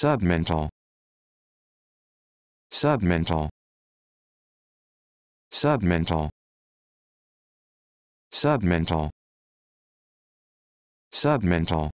submental submental submental submental submental